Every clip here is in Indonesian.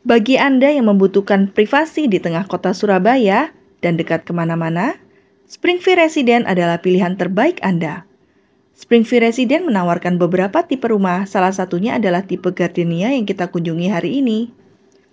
Bagi Anda yang membutuhkan privasi di tengah kota Surabaya dan dekat kemana-mana, Springfield Residence adalah pilihan terbaik Anda. Springfield Residence menawarkan beberapa tipe rumah, salah satunya adalah tipe gardenia yang kita kunjungi hari ini.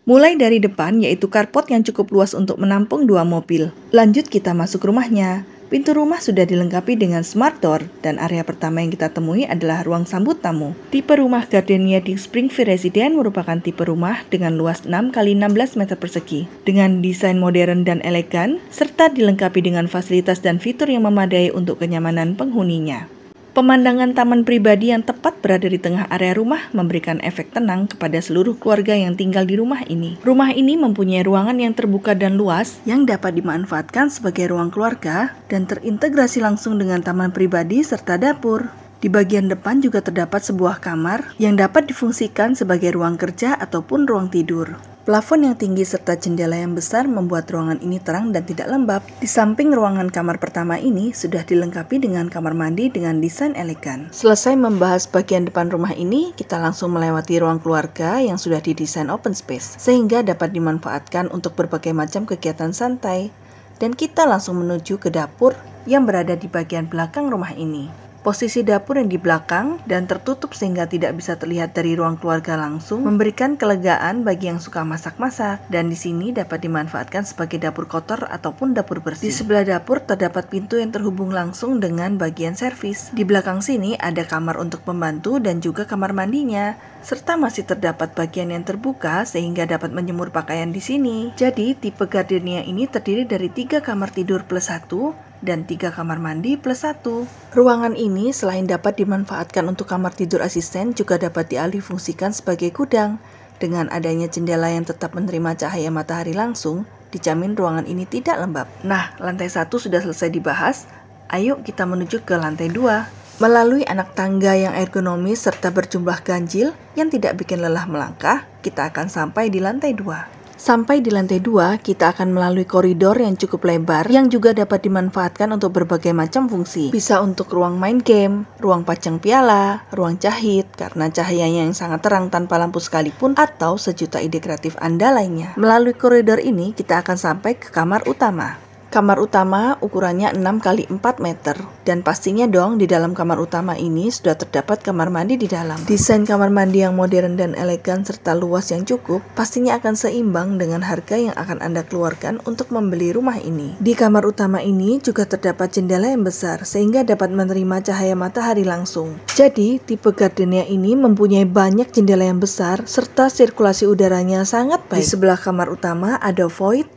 Mulai dari depan yaitu karpot yang cukup luas untuk menampung dua mobil. Lanjut kita masuk rumahnya. Pintu rumah sudah dilengkapi dengan smart door dan area pertama yang kita temui adalah ruang sambut tamu. Tipe rumah Gardenia di Springfield Residence merupakan tipe rumah dengan luas 6 x 16 meter persegi dengan desain modern dan elegan serta dilengkapi dengan fasilitas dan fitur yang memadai untuk kenyamanan penghuninya. Pemandangan taman pribadi yang tepat berada di tengah area rumah memberikan efek tenang kepada seluruh keluarga yang tinggal di rumah ini. Rumah ini mempunyai ruangan yang terbuka dan luas yang dapat dimanfaatkan sebagai ruang keluarga dan terintegrasi langsung dengan taman pribadi serta dapur. Di bagian depan juga terdapat sebuah kamar yang dapat difungsikan sebagai ruang kerja ataupun ruang tidur. Plafon yang tinggi serta jendela yang besar membuat ruangan ini terang dan tidak lembab. Di samping ruangan kamar pertama ini sudah dilengkapi dengan kamar mandi dengan desain elegan. Selesai membahas bagian depan rumah ini, kita langsung melewati ruang keluarga yang sudah didesain open space sehingga dapat dimanfaatkan untuk berbagai macam kegiatan santai. Dan kita langsung menuju ke dapur yang berada di bagian belakang rumah ini. Posisi dapur yang di belakang dan tertutup sehingga tidak bisa terlihat dari ruang keluarga langsung memberikan kelegaan bagi yang suka masak-masak dan di sini dapat dimanfaatkan sebagai dapur kotor ataupun dapur bersih. Di sebelah dapur terdapat pintu yang terhubung langsung dengan bagian servis. Di belakang sini ada kamar untuk pembantu dan juga kamar mandinya serta masih terdapat bagian yang terbuka sehingga dapat menyemur pakaian di sini. Jadi tipe gardenia ini terdiri dari tiga kamar tidur plus satu dan tiga kamar mandi plus satu. Ruangan ini selain dapat dimanfaatkan untuk kamar tidur asisten juga dapat dialihfungsikan sebagai gudang. Dengan adanya jendela yang tetap menerima cahaya matahari langsung, dijamin ruangan ini tidak lembab. Nah, lantai satu sudah selesai dibahas, ayo kita menuju ke lantai dua. Melalui anak tangga yang ergonomis serta berjumlah ganjil yang tidak bikin lelah melangkah, kita akan sampai di lantai dua. Sampai di lantai dua, kita akan melalui koridor yang cukup lebar yang juga dapat dimanfaatkan untuk berbagai macam fungsi. Bisa untuk ruang main game, ruang pacang piala, ruang cahit, karena cahayanya yang sangat terang tanpa lampu sekalipun atau sejuta ide kreatif Anda lainnya. Melalui koridor ini, kita akan sampai ke kamar utama. Kamar utama ukurannya 6 kali 4 meter dan pastinya dong di dalam kamar utama ini sudah terdapat kamar mandi di dalam. Desain kamar mandi yang modern dan elegan serta luas yang cukup pastinya akan seimbang dengan harga yang akan Anda keluarkan untuk membeli rumah ini. Di kamar utama ini juga terdapat jendela yang besar sehingga dapat menerima cahaya matahari langsung. Jadi, tipe gardenia ini mempunyai banyak jendela yang besar serta sirkulasi udaranya sangat baik. Di sebelah kamar utama ada void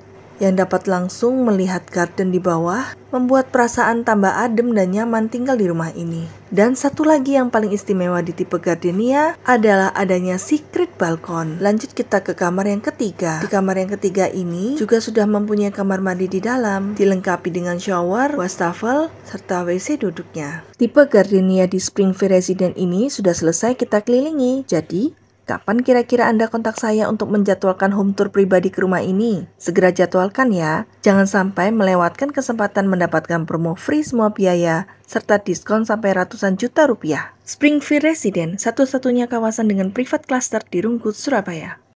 yang dapat langsung melihat garden di bawah membuat perasaan tambah adem dan nyaman tinggal di rumah ini. Dan satu lagi yang paling istimewa di tipe gardenia adalah adanya secret balkon. Lanjut kita ke kamar yang ketiga. Di kamar yang ketiga ini juga sudah mempunyai kamar mandi di dalam, dilengkapi dengan shower, wastafel, serta WC duduknya. Tipe gardenia di Springfield View Resident ini sudah selesai kita kelilingi. Jadi, Kapan kira-kira Anda kontak saya untuk menjadwalkan home tour pribadi ke rumah ini? Segera jadwalkan ya. Jangan sampai melewatkan kesempatan mendapatkan promo free semua biaya serta diskon sampai ratusan juta rupiah. Springfield Residence, satu-satunya kawasan dengan privat cluster di Rungkut, Surabaya.